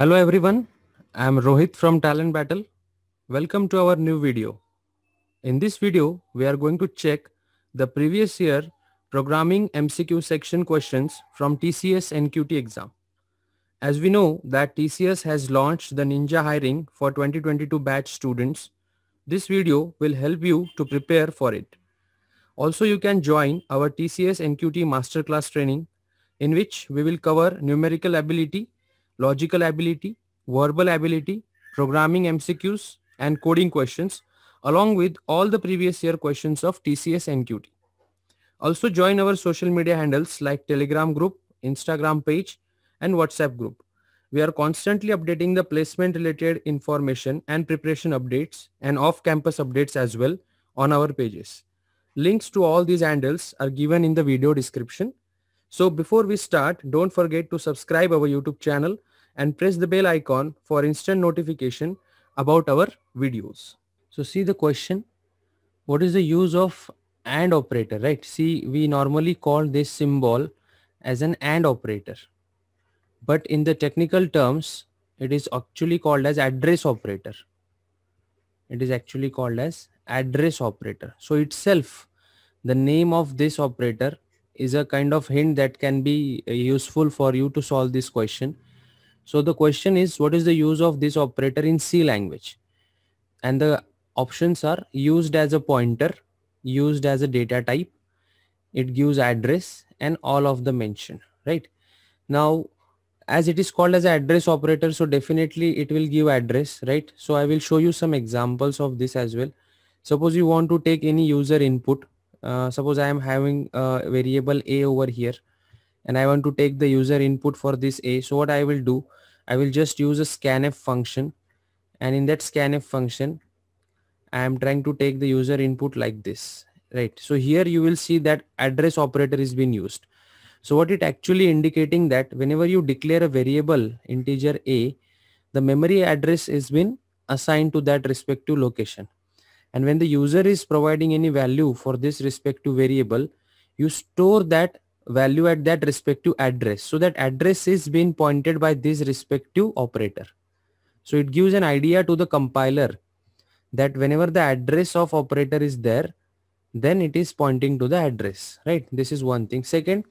Hello everyone, I am Rohit from Talent Battle. Welcome to our new video. In this video, we are going to check the previous year programming MCQ section questions from TCS NQT exam. As we know that TCS has launched the Ninja hiring for 2022 batch students. This video will help you to prepare for it. Also, you can join our TCS NQT masterclass training in which we will cover numerical ability logical ability, verbal ability, programming MCQs, and coding questions, along with all the previous year questions of TCS and Also join our social media handles like Telegram group, Instagram page, and WhatsApp group. We are constantly updating the placement related information and preparation updates and off-campus updates as well on our pages. Links to all these handles are given in the video description. So before we start, don't forget to subscribe our YouTube channel and press the bell icon for instant notification about our videos. So see the question, what is the use of AND operator, right? See, we normally call this symbol as an AND operator, but in the technical terms, it is actually called as address operator. It is actually called as address operator. So itself, the name of this operator is a kind of hint that can be useful for you to solve this question so the question is what is the use of this operator in C language? And the options are used as a pointer, used as a data type, it gives address and all of the mention, right? Now, as it is called as address operator, so definitely it will give address, right? So I will show you some examples of this as well. Suppose you want to take any user input. Uh, suppose I am having a variable a over here and I want to take the user input for this A. So what I will do, I will just use a scanf function and in that scanf function, I am trying to take the user input like this, right? So here you will see that address operator is being used. So what it actually indicating that whenever you declare a variable integer A, the memory address is been assigned to that respective location. And when the user is providing any value for this respective variable, you store that value at that respective address. So that address is being pointed by this respective operator. So it gives an idea to the compiler that whenever the address of operator is there, then it is pointing to the address, right? This is one thing. Second,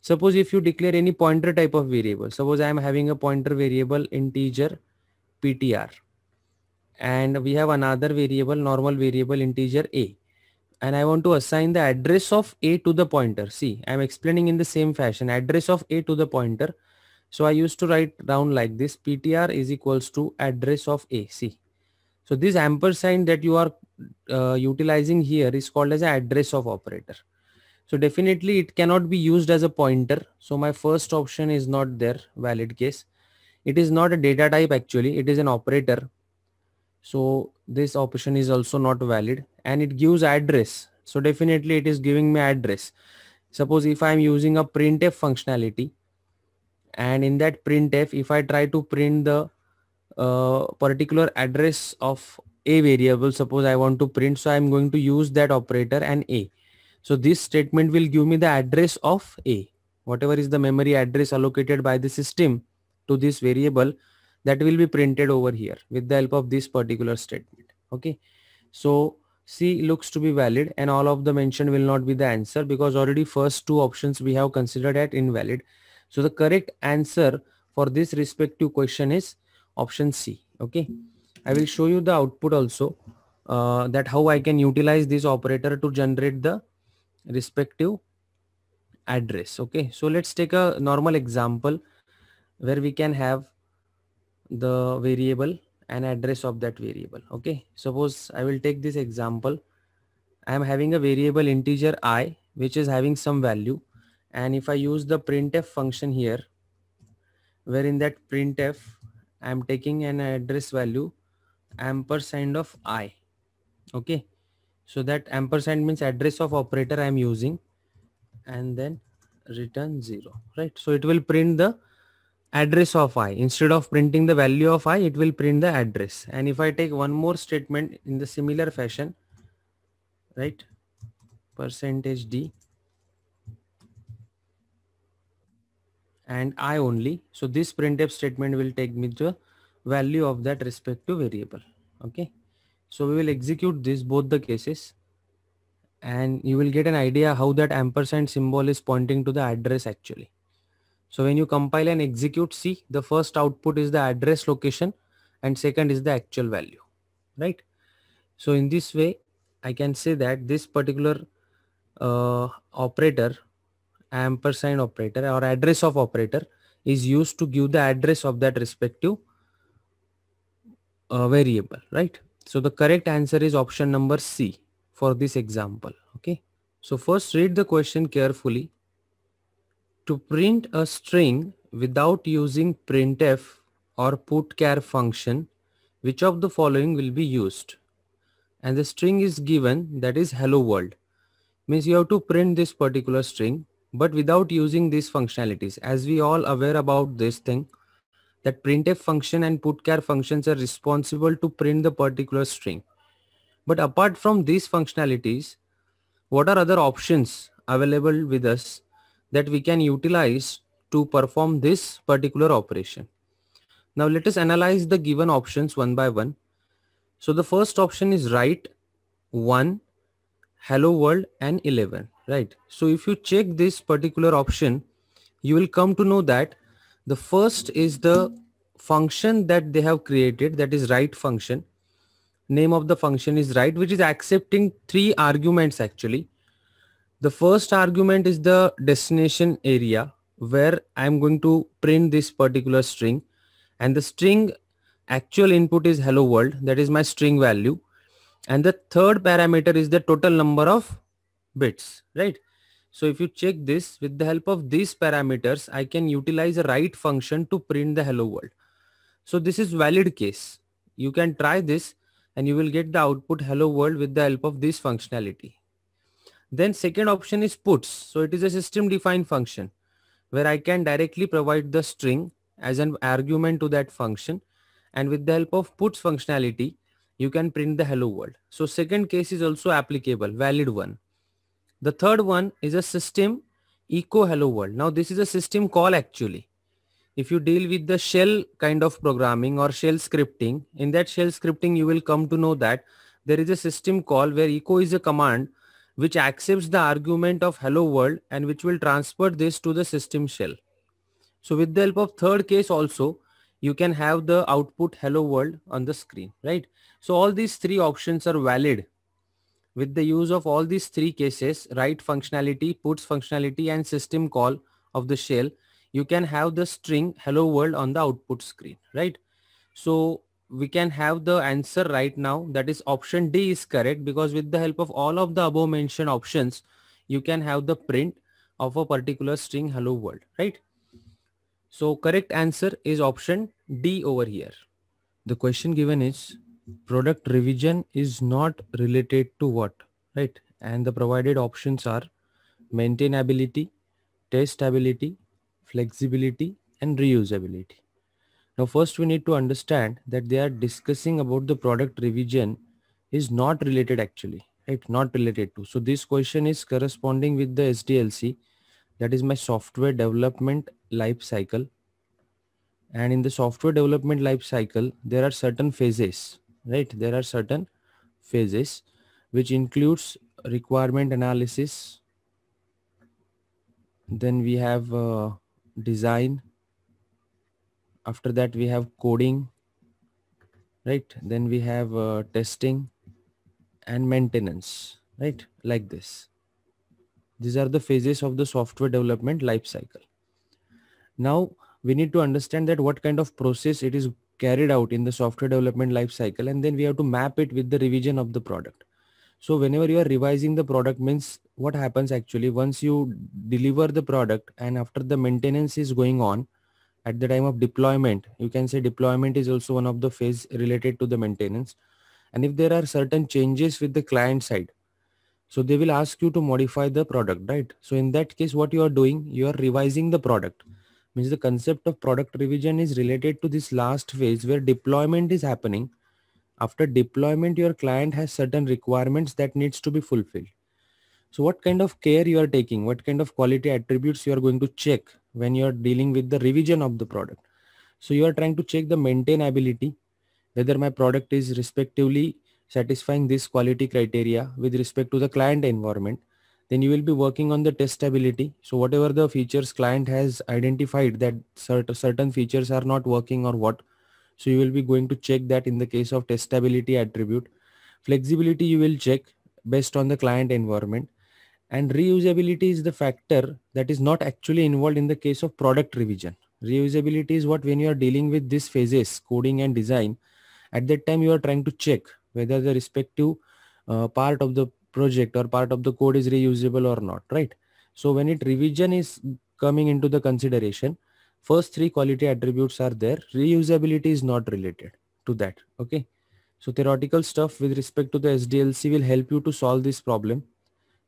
suppose if you declare any pointer type of variable, suppose I am having a pointer variable integer PTR and we have another variable, normal variable integer A and I want to assign the address of A to the pointer. See, I'm explaining in the same fashion, address of A to the pointer. So I used to write down like this, PTR is equals to address of A, see. So this ampersand that you are uh, utilizing here is called as address of operator. So definitely it cannot be used as a pointer. So my first option is not there, valid case. It is not a data type actually, it is an operator so this option is also not valid and it gives address so definitely it is giving me address suppose if i'm using a printf functionality and in that printf if i try to print the uh, particular address of a variable suppose i want to print so i'm going to use that operator and a so this statement will give me the address of a whatever is the memory address allocated by the system to this variable that will be printed over here with the help of this particular statement okay so C looks to be valid and all of the mentioned will not be the answer because already first two options we have considered at invalid. So the correct answer for this respective question is option C. Okay. I will show you the output also uh, that how I can utilize this operator to generate the respective address. Okay. So let's take a normal example where we can have the variable and address of that variable. Okay. Suppose I will take this example. I am having a variable integer i which is having some value. And if I use the printf function here, where in that printf, I am taking an address value ampersand of i. Okay. So that ampersand means address of operator I am using and then return zero, right? So it will print the address of i instead of printing the value of i it will print the address and if i take one more statement in the similar fashion right percentage d and i only so this printf statement will take me to value of that respective variable okay so we will execute this both the cases and you will get an idea how that ampersand symbol is pointing to the address actually so when you compile and execute C, the first output is the address location and second is the actual value, right? So in this way, I can say that this particular uh, operator, ampersand operator or address of operator is used to give the address of that respective uh, variable, right? So the correct answer is option number C for this example. Okay. So first read the question carefully to print a string without using printf or putchar function, which of the following will be used? And the string is given that is hello world. Means you have to print this particular string but without using these functionalities. As we all aware about this thing that printf function and putchar functions are responsible to print the particular string. But apart from these functionalities, what are other options available with us that we can utilize to perform this particular operation. Now let us analyze the given options one by one. So the first option is write 1, hello world and 11, right? So if you check this particular option, you will come to know that the first is the function that they have created that is write function. Name of the function is write which is accepting three arguments actually the first argument is the destination area where I'm going to print this particular string and the string actual input is hello world that is my string value and the third parameter is the total number of bits right so if you check this with the help of these parameters I can utilize a write function to print the hello world so this is valid case you can try this and you will get the output hello world with the help of this functionality then second option is puts. So it is a system defined function where I can directly provide the string as an argument to that function. And with the help of puts functionality, you can print the hello world. So second case is also applicable, valid one. The third one is a system echo hello world. Now this is a system call actually. If you deal with the shell kind of programming or shell scripting, in that shell scripting, you will come to know that there is a system call where echo is a command which accepts the argument of hello world and which will transfer this to the system shell. So with the help of third case also, you can have the output hello world on the screen, right? So all these three options are valid. With the use of all these three cases, write functionality, puts functionality and system call of the shell, you can have the string hello world on the output screen, right? So we can have the answer right now that is option D is correct because with the help of all of the above mentioned options you can have the print of a particular string hello world right so correct answer is option D over here the question given is product revision is not related to what right and the provided options are maintainability testability flexibility and reusability now first we need to understand that they are discussing about the product revision is not related actually, right? Not related to. So this question is corresponding with the SDLC that is my software development life cycle. And in the software development life cycle, there are certain phases, right? There are certain phases which includes requirement analysis. Then we have uh, design after that we have coding right then we have uh, testing and maintenance right like this these are the phases of the software development life cycle now we need to understand that what kind of process it is carried out in the software development life cycle and then we have to map it with the revision of the product so whenever you are revising the product means what happens actually once you deliver the product and after the maintenance is going on at the time of deployment you can say deployment is also one of the phase related to the maintenance and if there are certain changes with the client side so they will ask you to modify the product right so in that case what you are doing you are revising the product means the concept of product revision is related to this last phase where deployment is happening after deployment your client has certain requirements that needs to be fulfilled so what kind of care you are taking what kind of quality attributes you are going to check when you're dealing with the revision of the product. So you are trying to check the maintainability, whether my product is respectively satisfying this quality criteria with respect to the client environment. Then you will be working on the testability. So whatever the features client has identified that certain features are not working or what. So you will be going to check that in the case of testability attribute. Flexibility you will check based on the client environment and reusability is the factor that is not actually involved in the case of product revision reusability is what when you are dealing with these phases coding and design at that time you are trying to check whether the respective uh, part of the project or part of the code is reusable or not right so when it revision is coming into the consideration first three quality attributes are there reusability is not related to that okay so theoretical stuff with respect to the sdlc will help you to solve this problem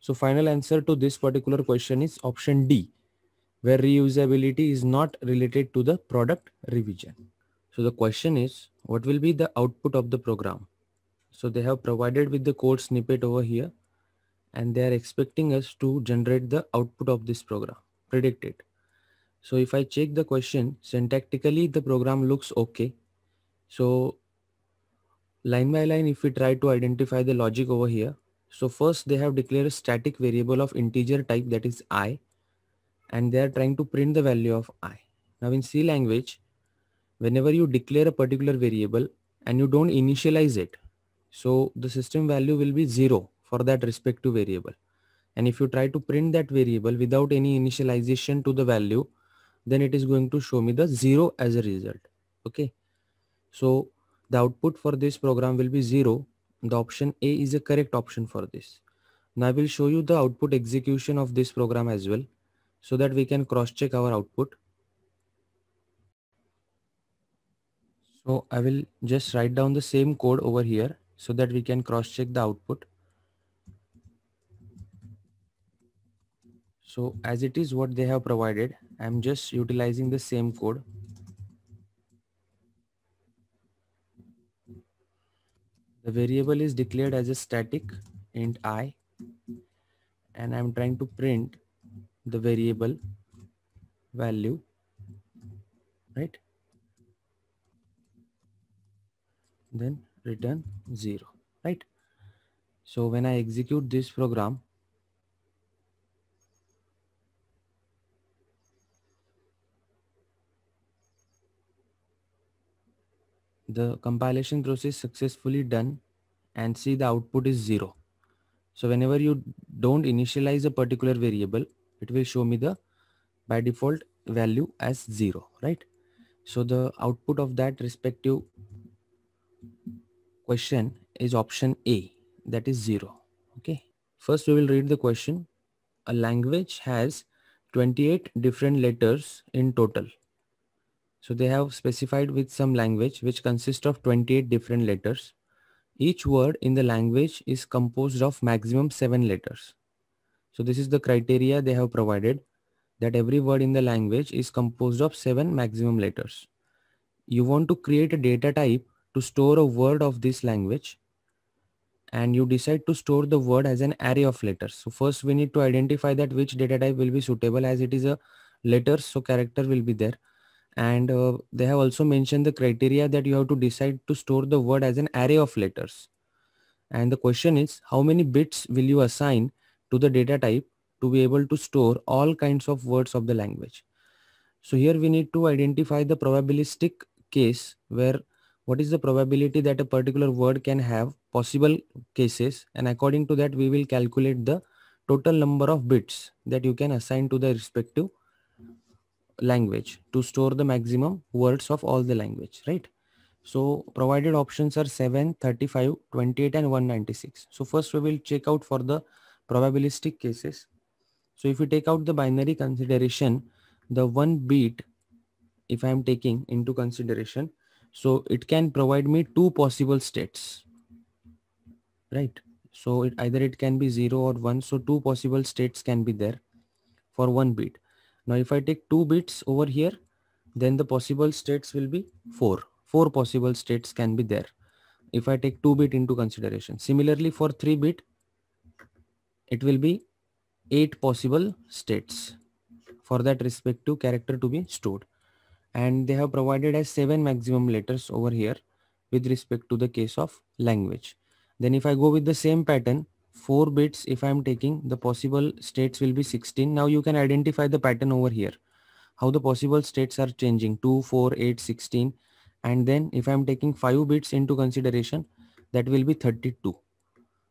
so final answer to this particular question is option D, where reusability is not related to the product revision. So the question is, what will be the output of the program? So they have provided with the code snippet over here and they are expecting us to generate the output of this program, predict it. So if I check the question, syntactically the program looks okay. So line by line, if we try to identify the logic over here, so first they have declared a static variable of integer type that is i and they are trying to print the value of i. Now in C language, whenever you declare a particular variable and you don't initialize it, so the system value will be zero for that respective variable. And if you try to print that variable without any initialization to the value, then it is going to show me the zero as a result. Okay. So the output for this program will be zero the option A is a correct option for this. Now I will show you the output execution of this program as well so that we can cross check our output. So I will just write down the same code over here so that we can cross check the output. So as it is what they have provided, I'm just utilizing the same code the variable is declared as a static int i and I'm trying to print the variable value right then return 0 right so when I execute this program the compilation process successfully done and see the output is zero. So whenever you don't initialize a particular variable, it will show me the by default value as zero, right? So the output of that respective question is option A that is zero. Okay. First we will read the question. A language has 28 different letters in total. So they have specified with some language which consists of 28 different letters. Each word in the language is composed of maximum seven letters. So this is the criteria they have provided that every word in the language is composed of seven maximum letters. You want to create a data type to store a word of this language and you decide to store the word as an array of letters. So first we need to identify that which data type will be suitable as it is a letter. So character will be there and uh, they have also mentioned the criteria that you have to decide to store the word as an array of letters and the question is how many bits will you assign to the data type to be able to store all kinds of words of the language so here we need to identify the probabilistic case where what is the probability that a particular word can have possible cases and according to that we will calculate the total number of bits that you can assign to the respective language to store the maximum words of all the language, right? So provided options are 7, 35, 28 and 196. So first we will check out for the probabilistic cases. So if we take out the binary consideration, the one bit, if I am taking into consideration, so it can provide me two possible states, right? So it, either it can be zero or one. So two possible states can be there for one bit. Now if I take two bits over here, then the possible states will be four. Four possible states can be there if I take 2 bit into consideration. Similarly for 3 bit, it will be 8 possible states for that respective character to be stored. And they have provided as 7 maximum letters over here with respect to the case of language. Then if I go with the same pattern, 4 bits if I'm taking the possible states will be 16 now you can identify the pattern over here how the possible states are changing 2 4 8 16 and then if I'm taking 5 bits into consideration that will be 32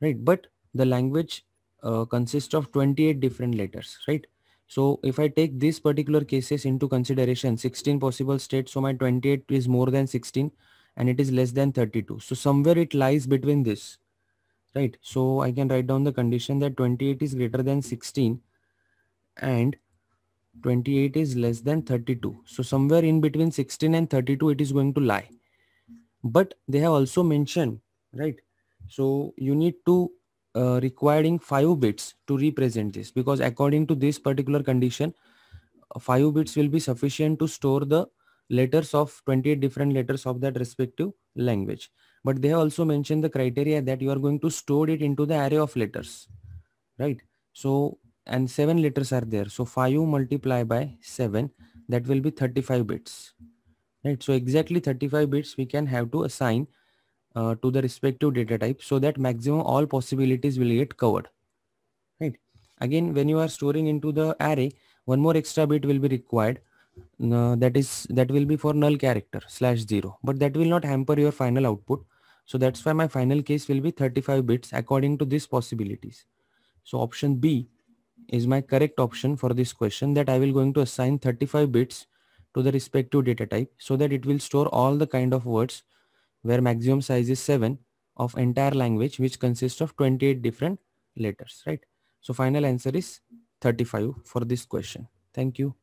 right but the language uh, consists of 28 different letters right so if I take these particular cases into consideration 16 possible states so my 28 is more than 16 and it is less than 32 so somewhere it lies between this right? So I can write down the condition that 28 is greater than 16 and 28 is less than 32. So somewhere in between 16 and 32, it is going to lie. But they have also mentioned, right? So you need to uh, requiring 5 bits to represent this because according to this particular condition, uh, 5 bits will be sufficient to store the letters of 28 different letters of that respective language but they also mentioned the criteria that you are going to store it into the array of letters right so and seven letters are there so 5 multiply by 7 that will be 35 bits right so exactly 35 bits we can have to assign uh, to the respective data type so that maximum all possibilities will get covered right again when you are storing into the array one more extra bit will be required no, uh, that is that will be for null character slash 0 but that will not hamper your final output so that's why my final case will be 35 bits according to these possibilities so option b is my correct option for this question that i will going to assign 35 bits to the respective data type so that it will store all the kind of words where maximum size is 7 of entire language which consists of 28 different letters right so final answer is 35 for this question thank you